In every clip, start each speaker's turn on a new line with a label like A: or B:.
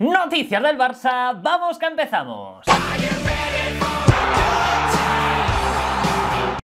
A: Noticias del Barça, vamos que empezamos.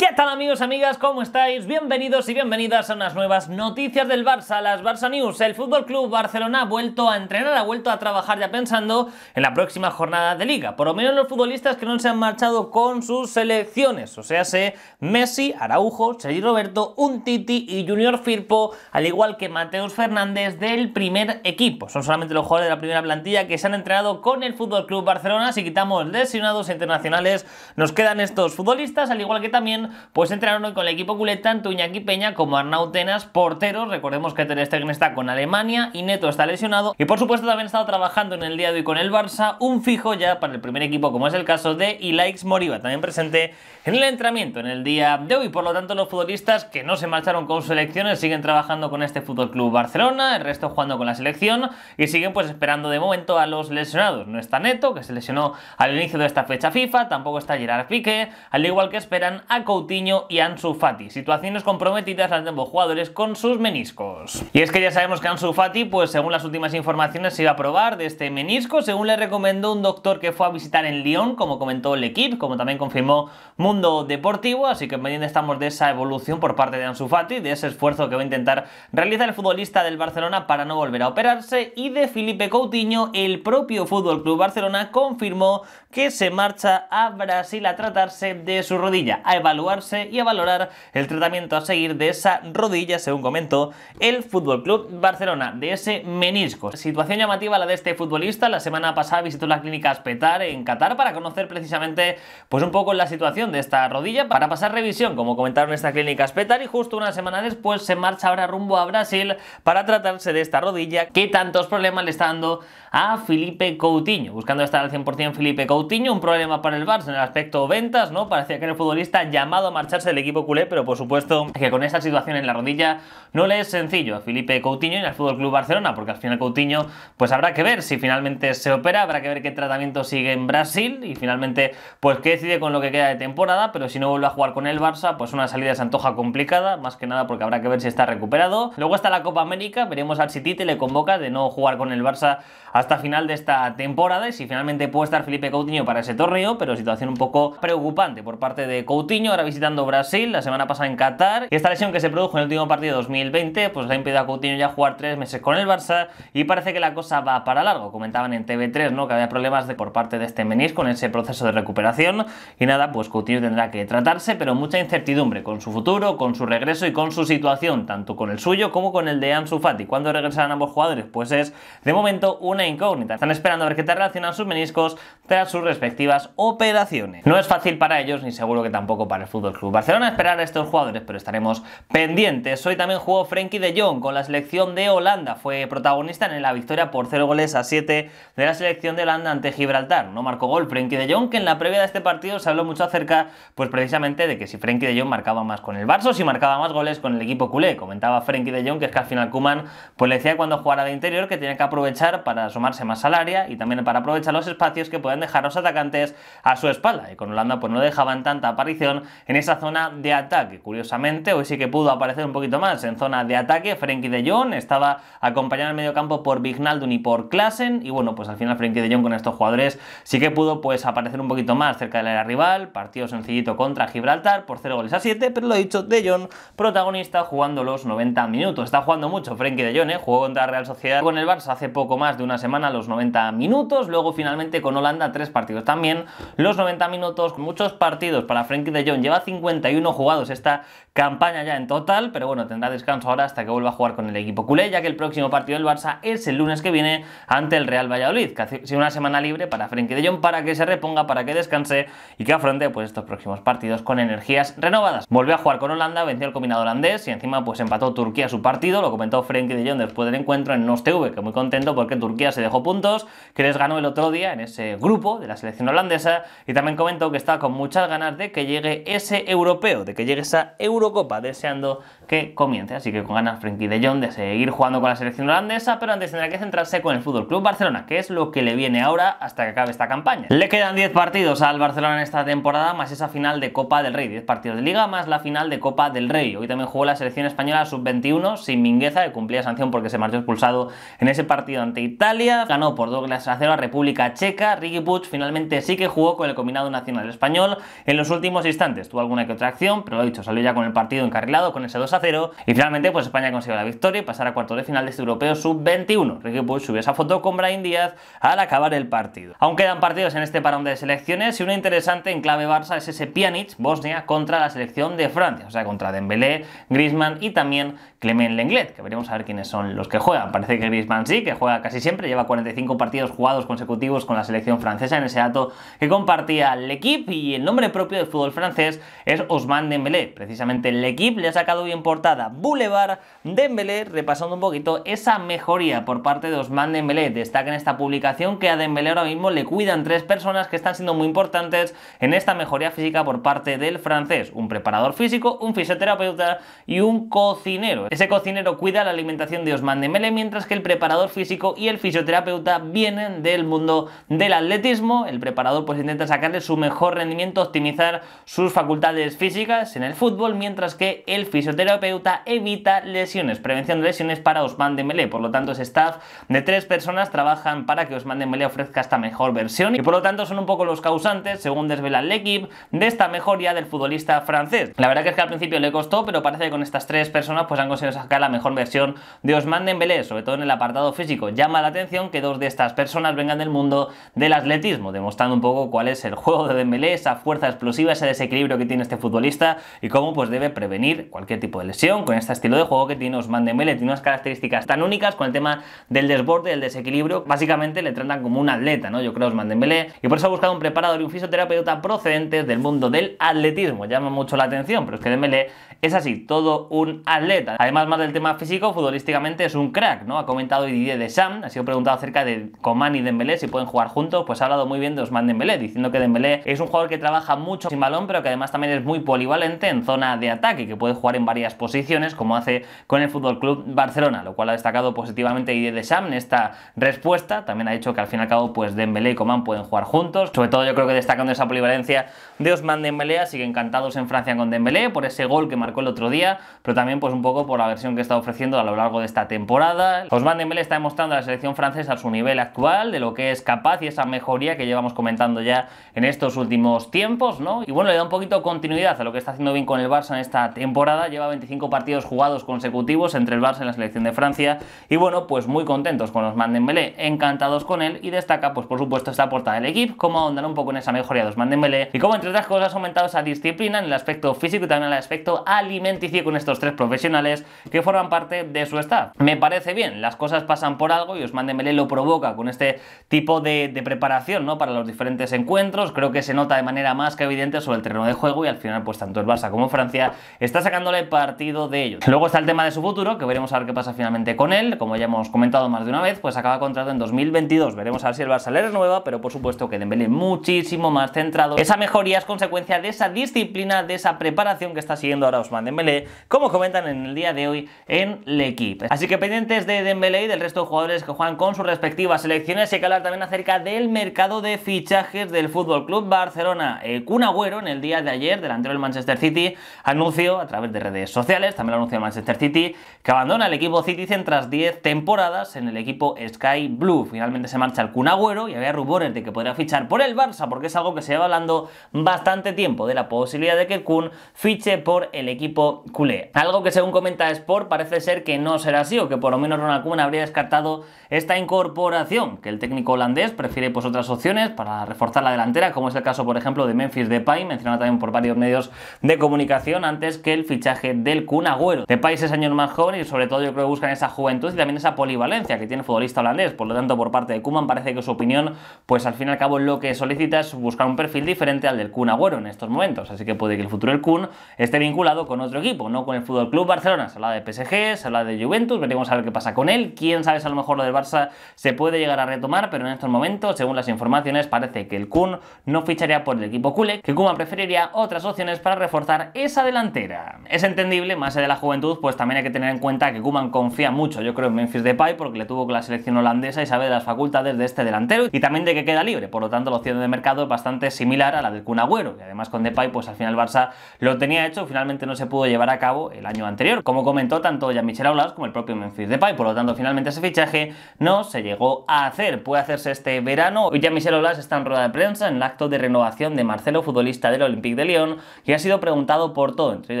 A: ¿Qué tal amigos, amigas? ¿Cómo estáis? Bienvenidos y bienvenidas a unas nuevas noticias del Barça, las Barça News. El Fútbol Club Barcelona ha vuelto a entrenar, ha vuelto a trabajar ya pensando en la próxima jornada de liga. Por lo menos los futbolistas que no se han marchado con sus selecciones, o sea, se Messi, Araujo, Sergi Roberto, Untiti y Junior Firpo, al igual que Mateus Fernández del primer equipo. Son solamente los jugadores de la primera plantilla que se han entrenado con el Fútbol Club Barcelona. Si quitamos lesionados internacionales, nos quedan estos futbolistas, al igual que también pues entraron hoy con el equipo culé tanto Iñaki Peña como Arnau Tenas, porteros. Recordemos que Ter Stegen está con Alemania y Neto está lesionado. Y por supuesto también ha estado trabajando en el día de hoy con el Barça, un fijo ya para el primer equipo, como es el caso de Ilaix Moriba, también presente en el entrenamiento en el día de hoy. Por lo tanto, los futbolistas que no se marcharon con selecciones siguen trabajando con este Fútbol Club Barcelona, el resto jugando con la selección y siguen pues esperando de momento a los lesionados. No está Neto, que se lesionó al inicio de esta fecha FIFA, tampoco está Gerard Piqué, al igual que esperan a Coutinho y Ansu Fati. Situaciones comprometidas las ambos jugadores con sus meniscos. Y es que ya sabemos que Ansu Fati, pues según las últimas informaciones, se iba a probar de este menisco, según le recomendó un doctor que fue a visitar en Lyon, como comentó el equipo, como también confirmó Mundo Deportivo, así que pendiente estamos de esa evolución por parte de Ansu Fati, de ese esfuerzo que va a intentar realizar el futbolista del Barcelona para no volver a operarse, y de Felipe Coutinho, el propio Fútbol Club Barcelona confirmó que se marcha a Brasil a tratarse de su rodilla, a evaluar y a valorar el tratamiento a seguir de esa rodilla, según comentó el Fútbol Club Barcelona, de ese menisco. Situación llamativa la de este futbolista. La semana pasada visitó la clínica Aspetar en Qatar para conocer precisamente pues un poco la situación de esta rodilla para pasar revisión, como comentaron esta clínica Aspetar y justo una semana después se marcha ahora rumbo a Brasil para tratarse de esta rodilla que tantos problemas le está dando a Felipe Coutinho, buscando estar al 100% Felipe Coutinho, un problema para el Barça en el aspecto ventas, ¿no? Parecía que era el futbolista llamado a marcharse del equipo culé, pero por supuesto que con esta situación en la rodilla no le es sencillo a Felipe Coutinho y al Fútbol Club Barcelona, porque al final Coutinho, pues habrá que ver si finalmente se opera, habrá que ver qué tratamiento sigue en Brasil y finalmente, pues qué decide con lo que queda de temporada, pero si no vuelve a jugar con el Barça, pues una salida se antoja complicada, más que nada porque habrá que ver si está recuperado. Luego está la Copa América, veremos al City y le convoca de no jugar con el Barça hasta final de esta temporada y si finalmente puede estar Felipe Coutinho para ese torneo, pero situación un poco preocupante por parte de Coutinho, ahora visitando Brasil, la semana pasada en Qatar, y esta lesión que se produjo en el último partido de 2020, pues le ha impedido a Coutinho ya jugar tres meses con el Barça y parece que la cosa va para largo, comentaban en TV3, ¿no? Que había problemas de, por parte de este menisco con ese proceso de recuperación y nada, pues Coutinho tendrá que tratarse, pero mucha incertidumbre con su futuro, con su regreso y con su situación, tanto con el suyo como con el de Ansu Fati. ¿Cuándo regresarán ambos jugadores? Pues es de momento una incógnita. Están esperando a ver qué tal relacionan sus meniscos tras sus respectivas operaciones. No es fácil para ellos ni seguro que tampoco para el Fútbol Club Barcelona esperar a estos jugadores, pero estaremos pendientes. Hoy también jugó Frenkie de Jong con la selección de Holanda. Fue protagonista en la victoria por cero goles a 7 de la selección de Holanda ante Gibraltar. No marcó gol Frenkie de Jong, que en la previa de este partido se habló mucho acerca, pues precisamente de que si Frenkie de Jong marcaba más con el Barça si marcaba más goles con el equipo culé. Comentaba Frenkie de Jong que es que al final Kuman pues le decía cuando jugara de interior que tenía que aprovechar para su más al área y también para aprovechar los espacios que pueden dejar los atacantes a su espalda. Y con Holanda pues no dejaban tanta aparición en esa zona de ataque. Curiosamente, hoy sí que pudo aparecer un poquito más en zona de ataque. Frenkie de Jong estaba acompañado en el medio campo por Vignaldun y por Klassen. Y bueno, pues al final Frenkie de Jong con estos jugadores sí que pudo pues aparecer un poquito más cerca del área rival. Partido sencillito contra Gibraltar por 0 goles a 7, pero lo dicho, de Jong protagonista jugando los 90 minutos. Está jugando mucho Frenkie de Jong, ¿eh? jugó contra Real Sociedad con el Barça hace poco más de una semana a los 90 minutos, luego finalmente con Holanda tres partidos también los 90 minutos, muchos partidos para Frenkie de Jong, lleva 51 jugados esta campaña ya en total, pero bueno, tendrá descanso ahora hasta que vuelva a jugar con el equipo culé, ya que el próximo partido del Barça es el lunes que viene ante el Real Valladolid, que hace una semana libre para Frenkie de Jong para que se reponga, para que descanse y que afronte pues estos próximos partidos con energías renovadas. Volvió a jugar con Holanda, venció el combinado holandés y encima pues empató Turquía su partido, lo comentó Frenkie de Jong después del encuentro en tv que muy contento porque Turquía se dejó puntos, que les ganó el otro día en ese grupo de la selección holandesa y también comentó que está con muchas ganas de que llegue ese europeo, de que llegue esa Eurocopa, deseando que comience. Así que con ganas Frenkie de Jong de seguir jugando con la selección holandesa, pero antes tendrá que centrarse con el Fútbol Club Barcelona, que es lo que le viene ahora hasta que acabe esta campaña. Le quedan 10 partidos al Barcelona en esta temporada, más esa final de Copa del Rey, 10 partidos de Liga, más la final de Copa del Rey. Hoy también jugó la selección española sub-21 sin Mingueza, que cumplía sanción porque se marchó expulsado en ese partido ante Italia ganó por 2 a 0 a República Checa, Ricky Puig finalmente sí que jugó con el combinado nacional español en los últimos instantes, tuvo alguna que otra acción, pero lo dicho, salió ya con el partido encarrilado con ese 2 a 0 y finalmente pues España consiguió la victoria y pasar a cuartos de final de este europeo sub-21. Ricky Puig subió esa foto con Brian Díaz al acabar el partido. Aún quedan partidos en este parón de selecciones y uno interesante en clave Barça es ese Pjanic, Bosnia, contra la selección de Francia, o sea, contra Dembélé, Griezmann y también Clement Lenglet, que veremos a ver quiénes son los que juegan. Parece que Griezmann sí, que juega casi siempre, lleva 45 partidos jugados consecutivos con la selección francesa en ese dato que compartía L'Equipe y el nombre propio del fútbol francés es Osman Dembélé. Precisamente L'Equipe le ha sacado bien portada Boulevard Dembélé repasando un poquito esa mejoría por parte de Osman Dembélé. Destaca en esta publicación que a Dembélé ahora mismo le cuidan tres personas que están siendo muy importantes en esta mejoría física por parte del francés. Un preparador físico, un fisioterapeuta y un cocinero. Ese cocinero cuida la alimentación de Osman Dembélé mientras que el preparador físico y el fisioterapeuta fisioterapeuta vienen del mundo del atletismo. El preparador pues intenta sacarle su mejor rendimiento, optimizar sus facultades físicas en el fútbol, mientras que el fisioterapeuta evita lesiones, prevención de lesiones para Osman Dembélé. Por lo tanto, ese staff de tres personas trabajan para que Osman Dembélé ofrezca esta mejor versión y por lo tanto son un poco los causantes, según desvela el equipo, de esta mejoría del futbolista francés. La verdad que es que al principio le costó, pero parece que con estas tres personas pues han conseguido sacar la mejor versión de Osman Dembélé, sobre todo en el apartado físico. Llama la atención que dos de estas personas vengan del mundo del atletismo, demostrando un poco cuál es el juego de Dembélé, esa fuerza explosiva, ese desequilibrio que tiene este futbolista y cómo pues debe prevenir cualquier tipo de lesión con este estilo de juego que tiene Osman Dembélé, tiene unas características tan únicas con el tema del desborde, del desequilibrio, básicamente le tratan como un atleta, ¿no? Yo creo Osman Dembélé y por eso ha buscado un preparador y un fisioterapeuta procedentes del mundo del atletismo, llama mucho la atención, pero es que Dembélé es así, todo un atleta. Además más del tema físico, futbolísticamente es un crack, ¿no? Ha comentado Didier Sam. ha sido preguntado acerca de Coman y Dembélé, si pueden jugar juntos, pues ha hablado muy bien de Osman Dembélé, diciendo que Dembélé es un jugador que trabaja mucho sin balón, pero que además también es muy polivalente en zona de ataque, que puede jugar en varias posiciones, como hace con el Fútbol Club Barcelona, lo cual ha destacado positivamente de Sam en esta respuesta. También ha dicho que al fin y al cabo, pues Dembélé y Coman pueden jugar juntos. Sobre todo, yo creo que destacando esa polivalencia de Osman Dembélé, así que encantados en Francia con Dembélé por ese gol que marcó el otro día, pero también, pues un poco por la versión que está ofreciendo a lo largo de esta temporada. Osman Dembélé está demostrando a la selección francesa a su nivel actual, de lo que es capaz y esa mejoría que llevamos comentando ya en estos últimos tiempos, ¿no? Y bueno, le da un poquito continuidad a lo que está haciendo bien con el Barça en esta temporada, lleva 25 partidos jugados consecutivos entre el Barça y la selección de Francia, y bueno, pues muy contentos con los Mandembele, encantados con él, y destaca, pues por supuesto, esta portada del equipo, cómo ahondar un poco en esa mejoría de los Mandembele, y cómo entre otras cosas ha aumentado esa disciplina en el aspecto físico y también en el aspecto alimenticio con estos tres profesionales que forman parte de su staff. Me parece bien, las cosas pasan por algo y os manden lo provoca con este tipo de, preparación ¿no? para los diferentes encuentros. Creo que se nota de manera más que evidente sobre el terreno de juego y al final pues tanto el Barça como Francia está sacándole partido de ellos. Luego está el tema de su futuro, que veremos a ver qué pasa finalmente con él. Como ya hemos comentado más de una vez, pues acaba contrato en 2022. Veremos a ver si el Barça le renueva, pero por supuesto que Dembélé muchísimo más centrado. Esa mejoría es consecuencia de esa disciplina, de esa preparación que está siguiendo ahora Ousmane Dembélé, como comentan en el día de hoy en equipo. Así que pendientes de Dembélé y del resto de jugadores que juegan con sus respectivas selecciones. Y hay que hablar también acerca del mercado de fichajes del Fútbol Club Barcelona. Kun Agüero, en el día de ayer, delantero del Manchester City, anunció a través de redes sociales, también lo anunció el Manchester City, que abandona el equipo Citizen tras 10 temporadas en el equipo Sky Blue. Finalmente se marcha el Kun Agüero y había rumores de que podría fichar por el Barça, porque es algo que se lleva hablando bastante tiempo, de la posibilidad de que el Kun fiche por el equipo culé. Algo que según comenta Sport parece ser que no será así, o que por lo menos Ronald Kun habría descartado esta incorporación, que el técnico holandés prefiere pues, otras opciones para reforzar la delantera, como es el caso, por ejemplo, de Memphis Depay, mencionado también por varios medios de comunicación, antes que el fichaje del Kun Agüero. Depay es años más joven y sobre todo yo creo que buscan esa juventud y también esa polivalencia que tiene el futbolista holandés, por lo tanto por parte de Kuman parece que su opinión, pues al fin y al cabo lo que solicita es buscar un perfil diferente al del Kun Agüero en estos momentos, así que puede que el futuro del Kun esté vinculado con otro equipo, no con el Fútbol Club Barcelona, se habla de PSG, se habla de Juventus, veremos a ver qué pasa con él, quién sabe a lo mejor lo del Barça se puede llegar a retomar, pero en estos momentos, según las informaciones, parece que el Kun no ficharía por el equipo culé, que Kuma preferiría otras opciones para reforzar esa delantera. Es entendible, más allá de la juventud, pues también hay que tener en cuenta que Kuman confía mucho, yo creo, en Memphis Depay, porque le tuvo con la selección holandesa y sabe de las facultades de este delantero y también de que queda libre. Por lo tanto, la opción de mercado es bastante similar a la del Kun Agüero, y además con Depay, pues al final Barça lo tenía hecho, finalmente no se pudo llevar a cabo el año anterior, como comentó tanto ya Michel Aulas como el propio Memphis Depay. Por lo tanto, finalmente ese fichaje no se llegó a hacer. Puede hacerse este verano. Hoy ya Michel Aulas está en rueda de prensa en el acto de renovación de Marcelo, futbolista del Olympique de Lyon, y ha sido preguntado por todo, entre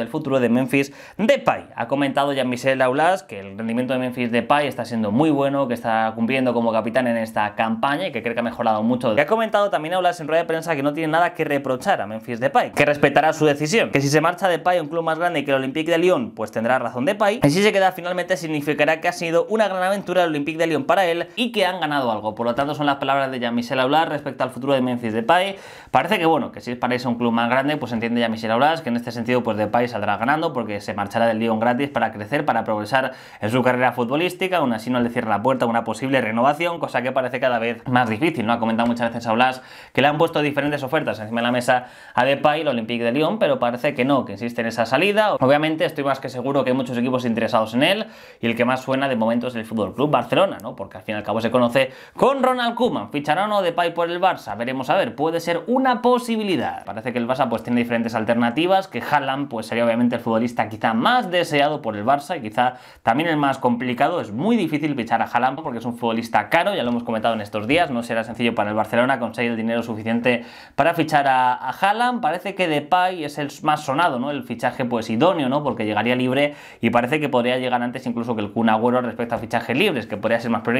A: el futuro de Memphis Depay. Ha comentado ya Michel Aulas que el rendimiento de Memphis Depay está siendo muy bueno, que está cumpliendo como capitán en esta campaña y que cree que ha mejorado mucho. Y ha comentado también Aulas en rueda de prensa que no tiene nada que reprochar a Memphis Depay, que respetará su decisión, que si se marcha Depay a un club más grande que el Olympique de Lyon, pues tendrá razón Depay, y si se queda finalmente significará que ha sido una gran aventura el Olympique de Lyon para él y que han ganado algo. Por lo tanto, son las palabras de Jean-Michel respecto al futuro de Memphis Depay. Parece que, bueno, que si es para un club más grande, pues entiende Jean-Michel que en este sentido, pues Depay saldrá ganando porque se marchará del Lyon gratis para crecer, para progresar en su carrera futbolística. Aún así, no le cierra la puerta a una posible renovación, cosa que parece cada vez más difícil. ¿no? Ha comentado muchas veces Aulas que le han puesto diferentes ofertas encima de la mesa a Depay, el Olympique de Lyon, pero parece que no, que insiste en esa salida. Obviamente, estoy más que seguro que hay muchos equipos interesados en él y el que más suena de momento es el Fútbol Club Barcelona, ¿no? Porque que al fin y al cabo se conoce con Ronald Koeman. ¿Fichará o no Depay por el Barça? Veremos a ver, puede ser una posibilidad. Parece que el Barça pues tiene diferentes alternativas, que Haaland pues sería obviamente el futbolista quizá más deseado por el Barça y quizá también el más complicado. Es muy difícil fichar a Haaland porque es un futbolista caro, ya lo hemos comentado en estos días, no será sencillo para el Barcelona conseguir el dinero suficiente para fichar a, a Haaland. Parece que Depay es el más sonado, ¿no? El fichaje pues idóneo, ¿no? Porque llegaría libre y parece que podría llegar antes incluso que el Kun Agüero respecto a fichajes libres, que podría ser más prioritario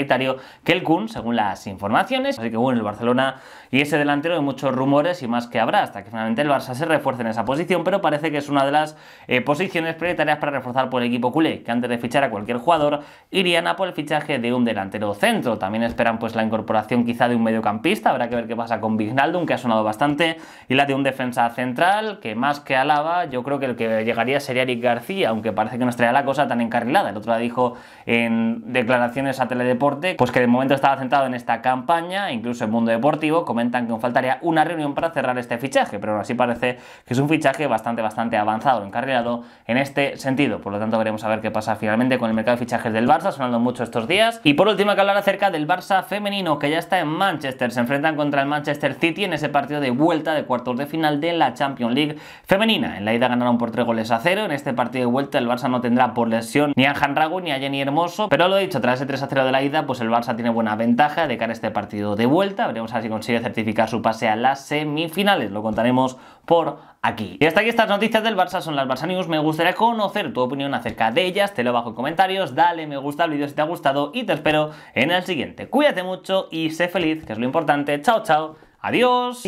A: que el Kun, según las informaciones. Así que bueno, el Barcelona y ese delantero hay muchos rumores y más que habrá, hasta que finalmente el Barça se refuerce en esa posición, pero parece que es una de las eh, posiciones prioritarias para reforzar por el equipo culé, que antes de fichar a cualquier jugador irían a por el fichaje de un delantero centro. También esperan pues la incorporación quizá de un mediocampista, habrá que ver qué pasa con Vignaldum, que ha sonado bastante, y la de un defensa central, que más que Alaba, yo creo que el que llegaría sería Eric García, aunque parece que no estaría la cosa tan encarrilada. El otro la dijo en declaraciones a Teledeporte pues que de momento estaba centrado en esta campaña, incluso el mundo deportivo, comentan que aún faltaría una reunión para cerrar este fichaje, pero aún así parece que es un fichaje bastante, bastante avanzado, encarrilado en este sentido. Por lo tanto, veremos a ver qué pasa finalmente con el mercado de fichajes del Barça, sonando mucho estos días. Y por último, hay que hablar acerca del Barça femenino, que ya está en Manchester. Se enfrentan contra el Manchester City en ese partido de vuelta de cuartos de final de la Champions League femenina. En la ida ganaron por 3 goles a 0. En este partido de vuelta, el Barça no tendrá por lesión ni a Hanrago ni a Jenny Hermoso. Pero lo he dicho, tras ese 3 a 0 de la ida, pues el Barça tiene buena ventaja de cara a este partido de vuelta. Veremos a si consigue certificar su pase a las semifinales. Lo contaremos por aquí. Y hasta aquí estas noticias del Barça son las Barça News. Me gustaría conocer tu opinión acerca de ellas. Te lo bajo en comentarios. Dale me gusta al vídeo si te ha gustado y te espero en el siguiente. Cuídate mucho y sé feliz, que es lo importante. Chao, chao. Adiós.